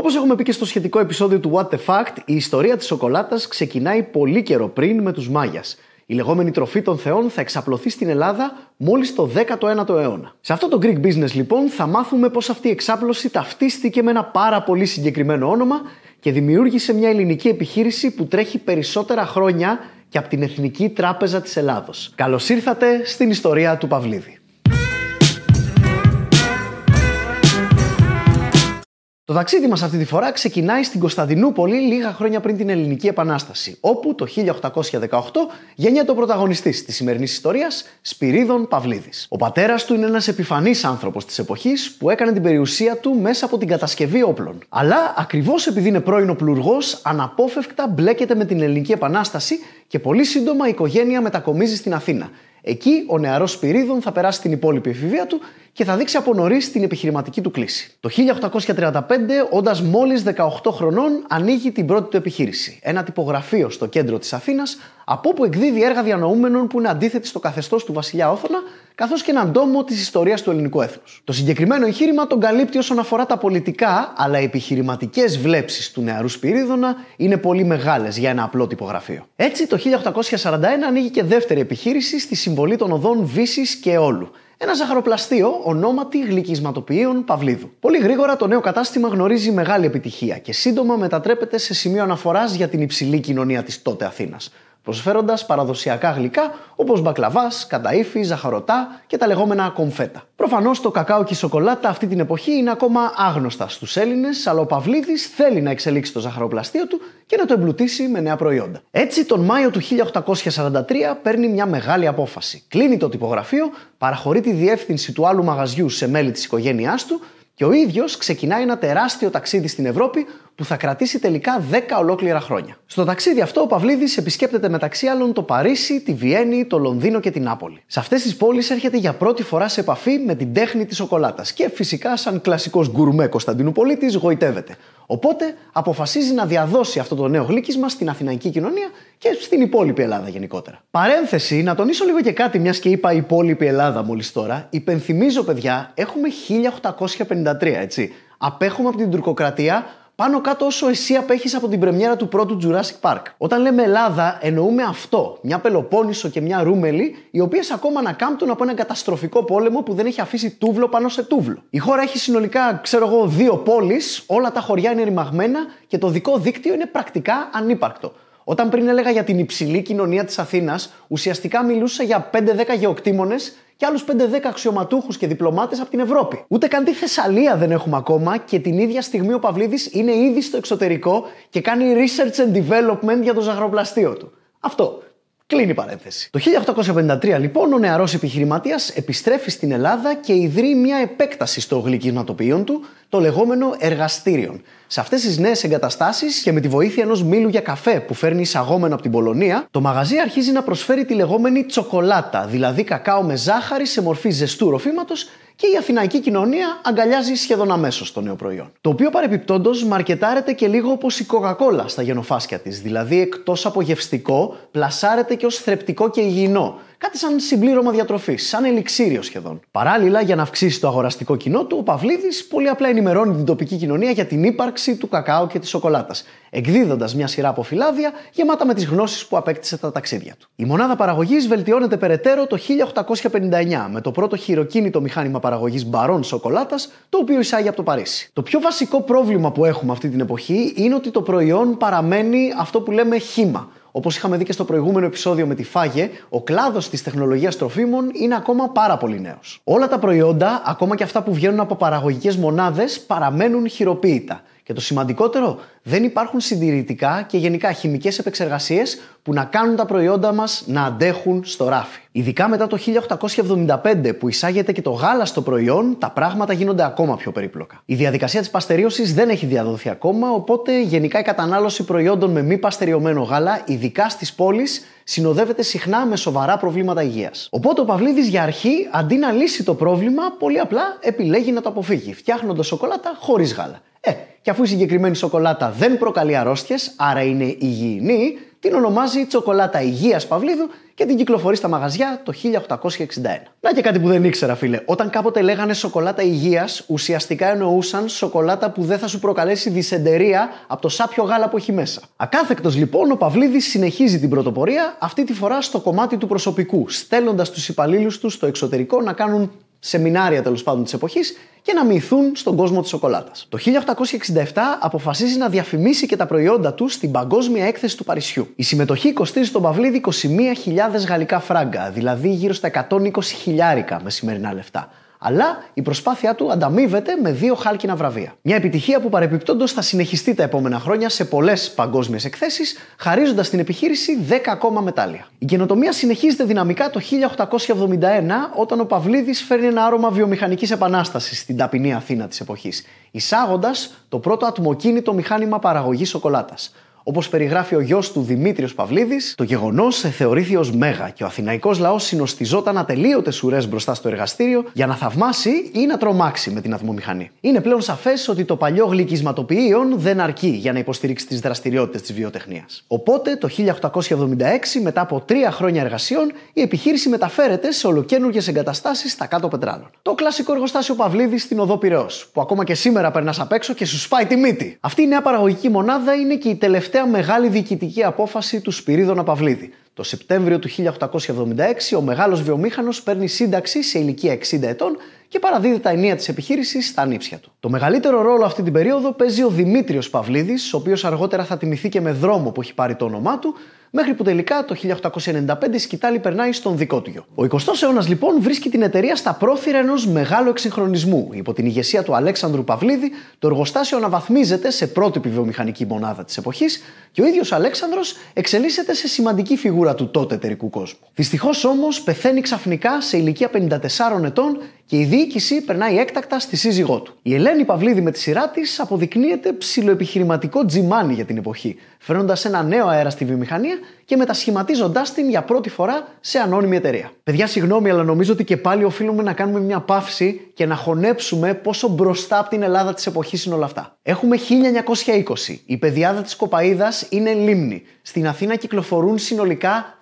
Όπως έχουμε πει και στο σχετικό επεισόδιο του What the Fact, η ιστορία της σοκολάτας ξεκινάει πολύ καιρό πριν με τους Μάγιας. Η λεγόμενη τροφή των θεών θα εξαπλωθεί στην Ελλάδα μόλις το 19ο αιώνα. Σε αυτό το Greek business, λοιπόν, θα μάθουμε πώς αυτή η εξάπλωση ταυτίστηκε με ένα πάρα πολύ συγκεκριμένο όνομα και δημιούργησε μια ελληνική επιχείρηση που τρέχει περισσότερα χρόνια και από την Εθνική Τράπεζα της Ελλάδος. Καλώς ήρθατε στην ιστορία του Παυλίδη. Το ταξίδι μας αυτή τη φορά ξεκινάει στην Κωνσταντινούπολη λίγα χρόνια πριν την Ελληνική Επανάσταση, όπου το 1818 γεννιέται ο πρωταγωνιστής της σημερινής ιστορίας, Σπυρίδων Παυλίδης. Ο πατέρας του είναι ένας επιφανής άνθρωπος της εποχής που έκανε την περιουσία του μέσα από την κατασκευή όπλων. Αλλά ακριβώς επειδή είναι πρώην πλουργός, αναπόφευκτα μπλέκεται με την Ελληνική Επανάσταση και πολύ σύντομα η οικογένεια μετακομίζει στην Αθήνα. Εκεί ο νεαρός Σπυρίδων θα περάσει την υπόλοιπη εφηβεία του και θα δείξει από νωρίς την επιχειρηματική του κλίση. Το 1835, όντας μόλις 18 χρονών, ανοίγει την πρώτη του επιχείρηση. Ένα τυπογραφείο στο κέντρο της Αθήνας, από όπου εκδίδει έργα διανοούμενων που είναι αντίθετη στο καθεστώς του βασιλιά Όθωνα, καθώς και έναν τόμο της ιστορίας του ελληνικού έθνους. Το συγκεκριμένο εγχείρημα τον καλύπτει όσον αφορά τα πολιτικά, αλλά οι επιχειρηματικές βλέψεις του νεαρού Σπυρίδωνα είναι πολύ μεγάλες για ένα απλό τυπογραφείο. Έτσι, το 1841 ανοίγει και δεύτερη επιχείρηση στη συμβολή των οδών Βύσης και Όλου ένας ζαχαροπλαστείο ονόματι γλυκισματοποιείων Παυλίδου. Πολύ γρήγορα το νέο κατάστημα γνωρίζει μεγάλη επιτυχία και σύντομα μετατρέπεται σε σημείο αναφοράς για την υψηλή κοινωνία της τότε Αθήνας προσφέροντας παραδοσιακά γλυκά όπως μπακλαβάς, καταήφι, ζαχαρωτά και τα λεγόμενα κομφέτα. Προφανώς το κακάο και η σοκολάτα αυτή την εποχή είναι ακόμα άγνωστα στους Έλληνες, αλλά ο Παυλίδης θέλει να εξελίξει το ζαχαροπλαστείο του και να το εμπλουτίσει με νέα προϊόντα. Έτσι, τον Μάιο του 1843 παίρνει μια μεγάλη απόφαση. Κλείνει το τυπογραφείο, παραχωρεί τη διεύθυνση του άλλου μαγαζιού σε μέλη της οικογένειάς του και ο ίδιος ξεκινάει ένα τεράστιο ταξίδι στην Ευρώπη που θα κρατήσει τελικά 10 ολόκληρα χρόνια. Στο ταξίδι αυτό, ο Παυλίδης επισκέπτεται μεταξύ άλλων το Παρίσι, τη Βιέννη, το Λονδίνο και την Νάπολη. Σε αυτές τις πόλεις έρχεται για πρώτη φορά σε επαφή με την τέχνη της σοκολάτας και φυσικά, σαν κλασικός γκουρμέ Κωνσταντινούπολίτης, γοητεύεται. Οπότε αποφασίζει να διαδώσει αυτό το νέο γλύκισμα στην αθηναϊκή κοινωνία και στην υπόλοιπη Ελλάδα γενικότερα. Παρένθεση, να τονίσω λίγο και κάτι, μιας και είπα υπόλοιπη Ελλάδα μόλις τώρα. Υπενθυμίζω, παιδιά, έχουμε 1853, έτσι. Απέχουμε από την τουρκοκρατία πάνω κάτω όσο εσύ απέχεις από την πρεμιέρα του πρώτου Jurassic Park. Όταν λέμε Ελλάδα, εννοούμε αυτό. Μια Πελοπόννησο και μια Ρούμελη, οι οποίες ακόμα ανακάμπτουν από έναν καταστροφικό πόλεμο που δεν έχει αφήσει τούβλο πάνω σε τούβλο. Η χώρα έχει συνολικά, ξέρω εγώ, δύο πόλεις, όλα τα χωριά είναι ρημαγμένα και το δικό δίκτυο είναι πρακτικά ανύπαρκτο. Όταν πριν έλεγα για την υψηλή κοινωνία της Αθήνας, ουσιαστικά μιλούσα για 5-10 γεωκτήμονες και άλλους 5-10 αξιωματούχους και διπλωμάτες από την Ευρώπη. Ούτε καν τη Θεσσαλία δεν έχουμε ακόμα και την ίδια στιγμή ο Παυλίδης είναι ήδη στο εξωτερικό και κάνει research and development για το ζαχαροπλαστείο του. Αυτό. Κλείνει η παρένθεση. Το 1853 λοιπόν ο νεαρός επιχειρηματίας επιστρέφει στην Ελλάδα και ιδρύει μια επέκταση στο γλυκείο του, το λεγόμενο εργαστήριον. Σε αυτές τις νέες εγκαταστάσεις και με τη βοήθεια ενός μήλου για καφέ που φέρνει εισαγόμενο από την Πολωνία, το μαγαζί αρχίζει να προσφέρει τη λεγόμενη τσοκολάτα, δηλαδή κακάο με ζάχαρη σε μορφή ζεστού ροφήματος και η αθηναϊκή κοινωνία αγκαλιάζει σχεδόν αμέσως το νέο προϊόν. Το οποίο παρεπιπτόντως μαρκετάρεται και λίγο όπως η κοκακόλα στα γενοφάσκια της, δηλαδή εκτός από γευστικό, πλασάρεται και ως θρεπτικό και υγιεινό κάτι σαν συμπλήρωμα διατροφής, σαν ελιξίριο σχεδόν. Παράλληλα, για να αυξήσει το αγοραστικό κοινό του, ο Παυλίδης πολύ απλά ενημερώνει την τοπική κοινωνία για την ύπαρξη του κακάου και της σοκολάτας, εκδίδοντας μια σειρά από φυλάδια γεμάτα με τις γνώσεις που απέκτησε τα ταξίδια του. Η μονάδα παραγωγής βελτιώνεται περαιτέρω το 1859 με το πρώτο χειροκίνητο μηχάνημα παραγωγής μπαρών σοκολάτας, το οποίο εισάγει από το Παρίσι. Το πιο βασικό πρόβλημα που έχουμε αυτή την εποχή είναι ότι το προϊόν παραμένει αυτό που λέμε χήμα Όπως είχαμε δει και στο προηγούμενο επεισόδιο με τη Φάγε, ο κλάδος της τεχνολογίας τροφίμων είναι ακόμα πάρα πολύ νέος. Όλα τα προϊόντα, ακόμα και αυτά που βγαίνουν από παραγωγικές μονάδες, παραμένουν χειροποίητα. Και το σημαντικότερο, δεν υπάρχουν συντηρητικά και γενικά χημικές επεξεργασίες που να κάνουν τα προϊόντα μας να αντέχουν στο ράφι. Ειδικά μετά το 1875 που εισάγεται και το γάλα στο προϊόν, τα πράγματα γίνονται ακόμα πιο περίπλοκα. Η διαδικασία της παστερίωσης δεν έχει διαδοθεί ακόμα, οπότε γενικά η κατανάλωση προϊόντων με μη παστεριωμένο γάλα, ειδικά στις πόλεις, συνοδεύεται συχνά με σοβαρά προβλήματα υγείας. Οπότε ο Παυλίδης για αρχή, αντί να λύσει το πρόβλημα, πολύ απλά επιλέγει να το αποφύγει, φτιάχνοντας σοκολάτα χωρίς γάλα. Ε, και αφού η συγκεκριμένη σοκολάτα δεν προκαλεί αρρώστιες, άρα είναι υγιεινή, την ονομάζει Τσοκολάτα Υγείας Παυλίδου και την κυκλοφορεί στα μαγαζιά το 1861. Να και κάτι που δεν ήξερα, φίλε. Όταν κάποτε λέγανε σοκολάτα υγείας, ουσιαστικά εννοούσαν σοκολάτα που δεν θα σου προκαλέσει δυσεντερία από το σάπιο γάλα που έχει μέσα. Ακάθεκτος λοιπόν, ο Παυλίδης συνεχίζει την πρωτοπορία, αυτή τη φορά στο κομμάτι του προσωπικού, στέλνοντας τους υπαλλήλους τους στο εξωτερικό να κάνουν σεμινάρια τέλος πάντων της εποχής και να μοιηθούν στον κόσμο της σοκολάτας. Το 1867 αποφασίζει να διαφημίσει και τα προϊόντα του στην Παγκόσμια Έκθεση του Παρισιού. Η συμμετοχή κοστίζει τον Παυλίδη 21.000 γαλλικά φράγκα, δηλαδή γύρω στα 120 χιλιάρικα με σημερινά λεφτά αλλά η προσπάθειά του ανταμείβεται με δύο χάλκινα βραβεία. Μια επιτυχία που παρεπιπτόντως θα συνεχιστεί τα επόμενα χρόνια σε πολλές παγκόσμιες εκθέσεις, χαρίζοντας την επιχείρηση 10 ακόμα μετάλλια. Η καινοτομία συνεχίζεται δυναμικά το 1871 όταν ο Παυλίδης φέρνει ένα άρωμα βιομηχανικής επανάστασης στην ταπεινή Αθήνα της εποχής, εισάγοντας το πρώτο ατμοκίνητο μηχάνημα παραγωγής σοκολάτας. Όπως περιγράφει ο γιος του Δημήτριος Παυλίδης, το γεγονός θεωρήθη ως μέγα και ο αθηναϊκός λαός συνοστιζόταν ατελείωτες ουρές μπροστά στο εργαστήριο για να θαυμάσει ή να τρομάξει με την αθμομηχανή. Είναι πλέον σαφές ότι το παλιό γλυκισματοποιείον δεν αρκεί για να υποστηρίξει τις δραστηριότητες της βιοτεχνίας. Οπότε το 1876, μετά από τρία χρόνια εργασίων, η επιχείρηση μεταφέρεται σε ολοκένουργες εγκαταστάσεις στα κάτω πετράλων. Το κλασικό εργοστάσιο Παυλίδης στην οδό Πυραιός, που ακόμα και σήμερα περνάς απ' έξω και σου σπάει τη μύτη. Αυτή η νέα παραγωγική μονάδα είναι και η τελευταία τελευταία μεγάλη διοικητική απόφαση του Σπυρίδωνα Παυλίδη, το Σεπτέμβριο του 1876 ο μεγάλος βιομήχανος παίρνει σύνταξη σε ηλικία 60 ετών και παραδίδει τα ενία της επιχείρησης στα νύψια του. Το μεγαλύτερο ρόλο αυτή την περίοδο παίζει ο Δημήτριος Παυλίδης, ο οποίος αργότερα θα τιμηθεί και με δρόμο που έχει πάρει το όνομά του, μέχρι που τελικά το 1895 η σκητάλη περνάει στον δικό του γιο. Ο 20ος αιώνας λοιπόν βρίσκει την εταιρεία στα πρόθυρα ενός μεγάλου εξυγχρονισμού. Υπό την ηγεσία του Αλέξανδρου Παυλίδη, το εργοστάσιο αναβαθμίζεται σε πρότυπη βιομηχανική μονάδα της εποχής και ο ίδιος Αλέξανδρος εξελίσσεται σε σημαντική φιγούρα του τότε εταιρικού κόσμου. Δυστυχώς όμως πεθαίνει ξαφνικά σε ηλικία 54 ετών και η διοίκηση περνάει έκτακτα στη σύζυγό του. Η Ελένη Παυλίδη με τη σειρά της αποδεικνύεται ψηλοεπιχειρηματικό τζιμάνι για την εποχή, φέρνοντας ένα νέο αέρα στη βιομηχανία και μετασχηματίζοντάς την για πρώτη φορά σε ανώνυμη εταιρεία. Παιδιά, συγγνώμη, αλλά νομίζω ότι και πάλι οφείλουμε να κάνουμε μια παύση και να χωνέψουμε πόσο μπροστά από την Ελλάδα της εποχής είναι όλα αυτά. Έχουμε 1920. Η πεδιάδα της Κοπαίδας είναι λίμνη. Στην Αθήνα κυκλοφορούν συνολικά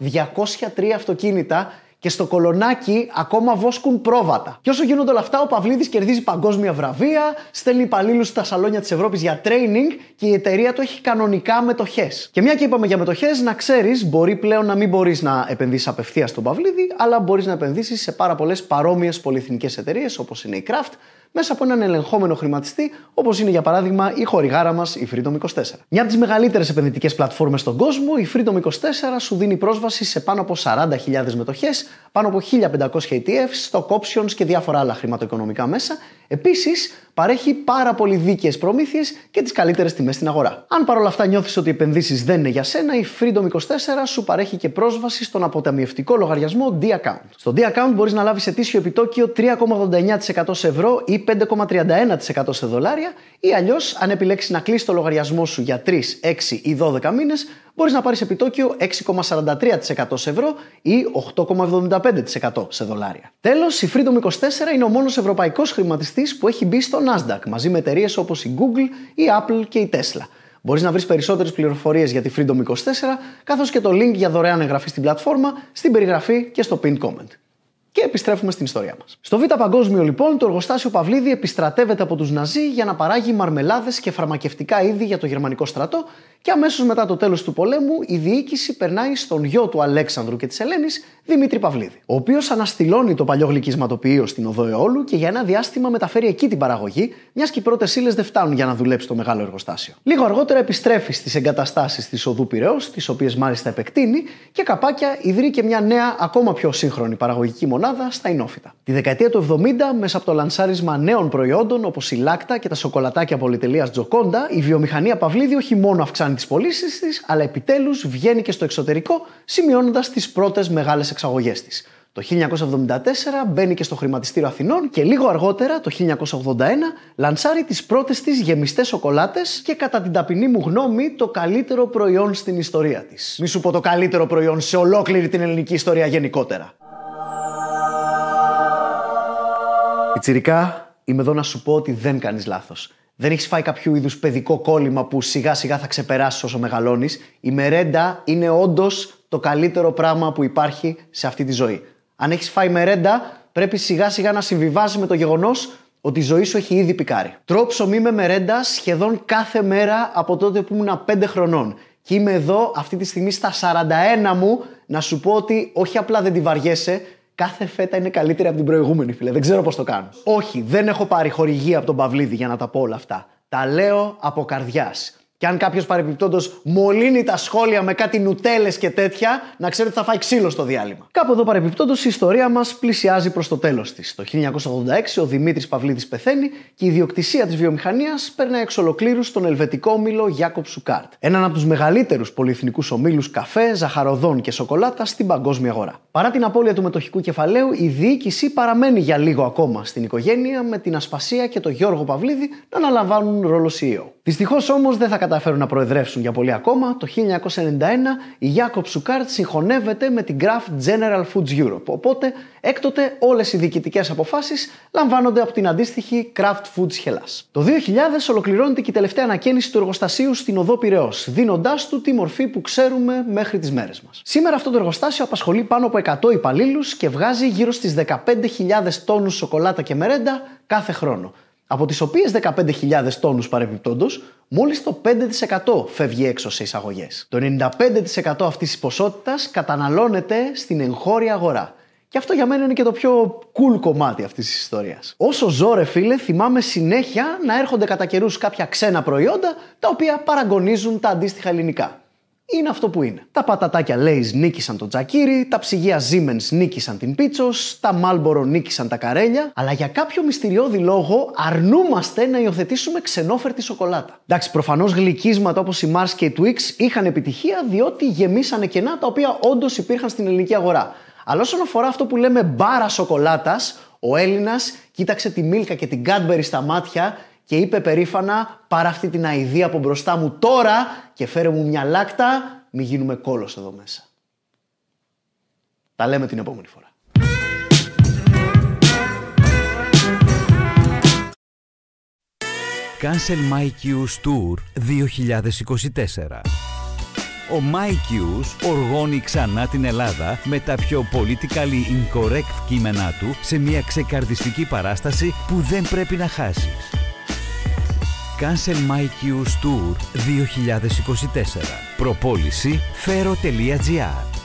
203 αυτοκίνητα και στο κολονάκι ακόμα βόσκουν πρόβατα. Και όσο γίνονται όλα αυτά, ο Παυλίδης κερδίζει παγκόσμια βραβεία, στέλνει υπαλλήλους στα σαλόνια της Ευρώπης για training και η εταιρεία του έχει κανονικά μετοχέ. Και μια και είπαμε για μετοχέ, να ξέρεις, μπορεί πλέον να μην μπορείς να επενδύσεις απευθείας στον Παυλίδη, αλλά μπορείς να επενδύσεις σε πάρα πολλές παρόμοιες πολυεθνικές εταιρείες όπως είναι η Craft μέσα από έναν ελεγχόμενο χρηματιστή, όπως είναι για παράδειγμα η χορηγάρα μας, η Freedom24. Μια από τις μεγαλύτερες επενδυτικές πλατφόρμες στον κόσμο, η Freedom24 σου δίνει πρόσβαση σε πάνω από 40.000 μετοχές, πάνω από 1.500 ETFs, stock options και διάφορα άλλα χρηματοοικονομικά μέσα Επίσης, παρέχει πάρα πολύ δίκαιες προμήθειες και τις καλύτερες τιμές στην αγορά. Αν παρόλα αυτά νιώθεις ότι οι επενδύσεις δεν είναι για σένα, η Freedom24 σου παρέχει και πρόσβαση στον αποταμιευτικό λογαριασμό D-Account. Στο D-Account μπορείς να λάβεις ετήσιο επιτόκιο 3,89% σε ευρώ ή 5,31% σε δολάρια, ή αλλιώς, αν επιλέξεις να κλείσει το λογαριασμό σου για 3, 6 ή 12 μήνες, μπορείς να πάρεις επιτόκιο 6,43% σε ευρώ ή 8,75% σε δολάρια. Τέλος, η Freedom 24 είναι ο μόνος ευρωπαϊκός χρηματιστής που έχει μπει στο Nasdaq μαζί με εταιρείες όπως η Google, η Apple και η Tesla. Μπορείς να βρεις περισσότερες πληροφορίες για τη Freedom 24 καθώς και το link για δωρεάν εγγραφή στην πλατφόρμα στην περιγραφή και στο pinned comment. Και επιστρέφουμε στην ιστορία μας. Στο Β' Παγκόσμιο, λοιπόν, το εργοστάσιο Παυλίδη επιστρατεύεται από τους Ναζί για να παράγει μαρμελάδες και φαρμακευτικά είδη για το γερμανικό στρατό και αμέσως μετά το τέλος του πολέμου η διοίκηση περνάει στον γιο του Αλέξανδρου και της Ελένης, Δημήτρη Παυλίδη, ο οποίος αναστηλώνει το παλιό γλυκισματοποιείο στην Οδό Εόλου και για ένα διάστημα μεταφέρει εκεί την παραγωγή, μιας και οι πρώτες ύλες δεν φτάνουν για να δουλέψει το μεγάλο εργοστάσιο. Λίγο αργότερα επιστρέφει στις εγκαταστάσεις της Οδού Πυραιός, τις οποίες μάλιστα επεκτείνει και καπάκια ιδρύει και μια νέα ακόμα πιο σύγχρονη παραγωγική μονάδα στα Ινόφυτα. Τη δεκαετία του 70 μέσα από το λανσάρισμα νέων προϊόντων όπως η λάκτα και τα σοκολατάκια πολυτελείας Τζοκόντα, η βιομηχανία Παυλίδη όχι μόνο αυξάνει αυξάνει τις πωλήσεις της, αλλά επιτέλους βγαίνει και στο εξωτερικό, σημειώνοντας τις πρώτες μεγάλες εξαγωγές της. Το 1974 μπαίνει και στο χρηματιστήριο Αθηνών και λίγο αργότερα, το 1981, λανσάρει τις πρώτες της γεμιστές σοκολάτες και κατά την ταπεινή μου γνώμη το καλύτερο προϊόν στην ιστορία της. Μη σου πω το καλύτερο προϊόν σε ολόκληρη την ελληνική ιστορία γενικότερα. Πιτσιρικά, είμαι εδώ να σου πω ότι δεν κάνεις λάθος δεν έχεις φάει κάποιο είδους παιδικό κόλλημα που σιγά σιγά θα ξεπεράσει όσο μεγαλώνεις. Η μερέντα είναι όντως το καλύτερο πράγμα που υπάρχει σε αυτή τη ζωή. Αν έχεις φάει μερέντα, πρέπει σιγά σιγά να συμβιβάζει με το γεγονός ότι η ζωή σου έχει ήδη πικάρει. Τρώω ψωμί με μερέντα σχεδόν κάθε μέρα από τότε που ήμουν 5 χρονών. Και είμαι εδώ αυτή τη στιγμή στα 41 μου να σου πω ότι όχι απλά δεν τη βαριέσαι, Κάθε φέτα είναι καλύτερη από την προηγούμενη, φίλε. Δεν ξέρω πώς το κάνω. Όχι, δεν έχω πάρει χορηγία από τον Παυλίδη για να τα πω όλα αυτά. Τα λέω από καρδιάς. Και αν κάποιος παρεμπιπτόντως μολύνει τα σχόλια με κάτι νουτέλες και τέτοια, να ξέρει ότι θα φάει ξύλο στο διάλειμμα. Κάπου εδώ παρεμπιπτόντως η ιστορία μας πλησιάζει προς το τέλος της. Το 1986 ο Δημήτρης Παυλίδης πεθαίνει και η ιδιοκτησία της βιομηχανίας περνάει εξ ολοκλήρους στον ελβετικό όμιλο Γιάκοπ Σουκάρτ. Έναν από τους μεγαλύτερους πολυεθνικούς ομίλους καφέ, ζαχαροδών και σοκολάτα στην παγκόσμια αγορά. Παρά την απώλεια του μετοχικού κεφαλαίου, η διοίκηση παραμένει για λίγο ακόμα στην οικογένεια με την Ασπασία και τον Γιώργο Παυλίδη να αναλαμβάνουν ρόλο CEO. Δυστυχώς όμως δεν θα καταφέρουν να προεδρεύσουν για πολύ ακόμα, το 1991 η Γιάκοπ Σουκάρτ συγχωνεύεται με την Graf General Foods Europe. Οπότε έκτοτε όλες οι διοικητικές αποφάσεις λαμβάνονται από την αντίστοιχη Kraft Foods Hellas. Το 2000 ολοκληρώνεται και η τελευταία ανακαίνιση του εργοστασίου στην οδό Πυραιός, δίνοντάς του τη μορφή που ξέρουμε μέχρι τις μέρες μας. Σήμερα αυτό το εργοστάσιο απασχολεί πάνω από 100 υπαλλήλους και βγάζει γύρω στις 15.000 τόνους σοκολάτα και μερέντα κάθε χρόνο από τις οποίες 15.000 τόνους παρεμπιπτόντως, μόλις το 5% φεύγει έξω σε εισαγωγές. Το 95% αυτής της ποσότητας καταναλώνεται στην εγχώρια αγορά. Και αυτό για μένα είναι και το πιο cool κομμάτι αυτής της ιστορίας. Όσο ζω, ρε φίλε, θυμάμαι συνέχεια να έρχονται κατά καιρούς κάποια ξένα προϊόντα τα οποία παραγωνίζουν τα αντίστοιχα ελληνικά είναι αυτό που είναι. Τα πατατάκια Λέις νίκησαν τον τζακίρι, τα ψυγεία Siemens νίκησαν την Πίτσος, τα Μάλμπορο νίκησαν τα καρέλια, αλλά για κάποιο μυστηριώδη λόγο αρνούμαστε να υιοθετήσουμε ξενόφερτη σοκολάτα. Εντάξει, προφανώς γλυκίσματα όπως η Mars και η Twix είχαν επιτυχία διότι γεμίσανε κενά τα οποία όντως υπήρχαν στην ελληνική αγορά. Αλλά όσον αφορά αυτό που λέμε μπάρα σοκολάτας, ο Έλληνας κοίταξε τη Μίλκα και την Κάντμπερι στα μάτια και είπε περήφανα «Πάρα αυτή την αηδία από μπροστά μου τώρα και φέρε μου μια λάκτα, μη γίνουμε κόλος εδώ μέσα». Τα λέμε την επόμενη φορά. Cancel My τουρ Tour 2024 ο Μάικιους οργώνει ξανά την Ελλάδα με τα πιο politically incorrect κείμενά του σε μια ξεκαρδιστική παράσταση που δεν πρέπει να χάσεις. Cancel My Q's Tour 2024. Προπόληση fero.gr